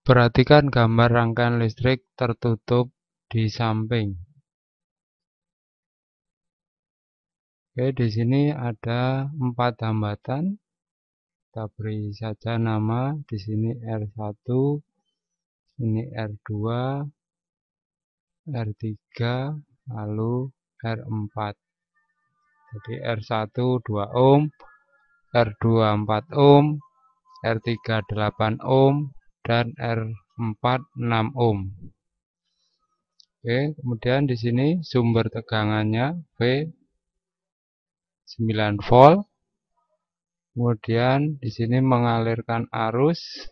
Perhatikan gambar rangkaian listrik tertutup di samping. Oke, di sini ada empat hambatan. Kita beri saja nama di sini R1, ini R2, R3, lalu R4. Jadi R1 2 ohm, R2 4 ohm, R3 8 ohm, dan R4 6 ohm. Oke, kemudian di sini sumber tegangannya V 9 volt. Kemudian di sini mengalirkan arus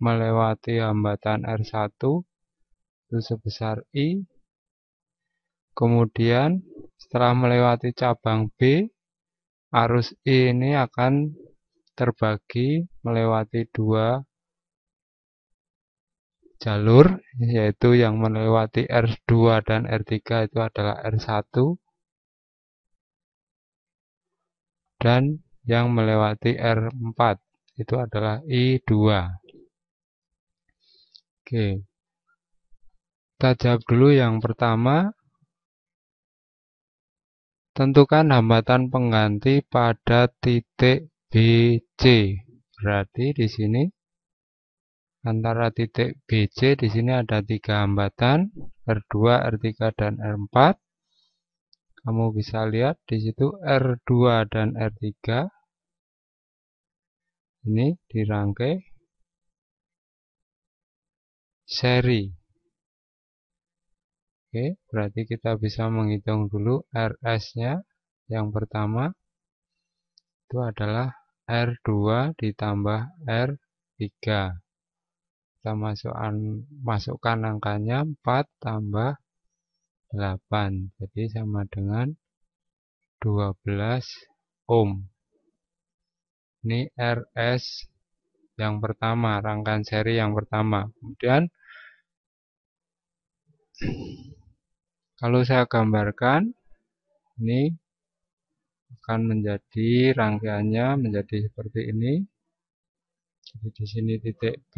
melewati hambatan R1 itu sebesar I. Kemudian setelah melewati cabang B, arus I ini akan terbagi melewati dua jalur yaitu yang melewati R2 dan R3 itu adalah R1 dan yang melewati R4 itu adalah I2 Oke kita jawab dulu yang pertama tentukan hambatan pengganti pada titik BC berarti di sini antara titik BC di sini ada tiga hambatan R2, R3 dan R4. Kamu bisa lihat di situ R2 dan R3 ini dirangkai seri. Oke, berarti kita bisa menghitung dulu RS-nya. Yang pertama itu adalah R2 ditambah R3 kita masukkan, masukkan angkanya 4 tambah 8 jadi sama dengan 12 ohm ini RS yang pertama rangkaian seri yang pertama kemudian kalau saya gambarkan ini akan menjadi rangkaiannya menjadi seperti ini jadi di sini titik B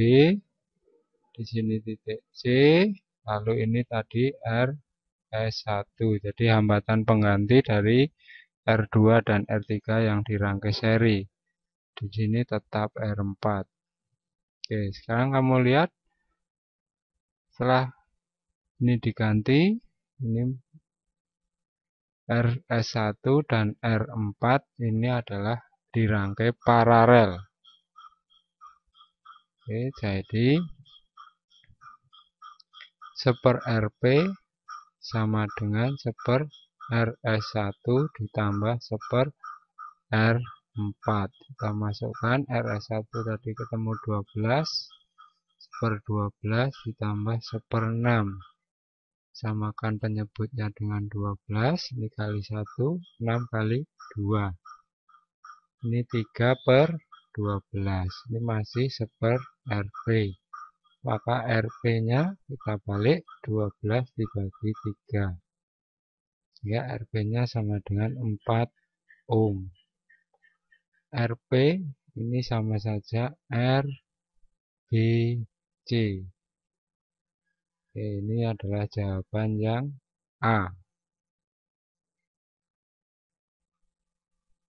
di sini titik C lalu ini tadi R S1 jadi hambatan pengganti dari R2 dan R3 yang dirangkai seri di sini tetap R4 Oke sekarang kamu lihat setelah ini diganti ini RS1 dan R4 ini adalah dirangkai paralel Oke, jadi seper RP sama dengan seper RS1 ditambah seper R4 kita masukkan RS1 tadi ketemu 12 seper 12 ditambah seper 6 samakan penyebutnya dengan 12 dikali 1 6 kali 2 ini 3 per 12 ini masih seper RP maka RP-nya kita balik 12 dibagi 3 Ya, RP-nya sama dengan 4 ohm RP ini sama saja RBC ini adalah jawaban yang A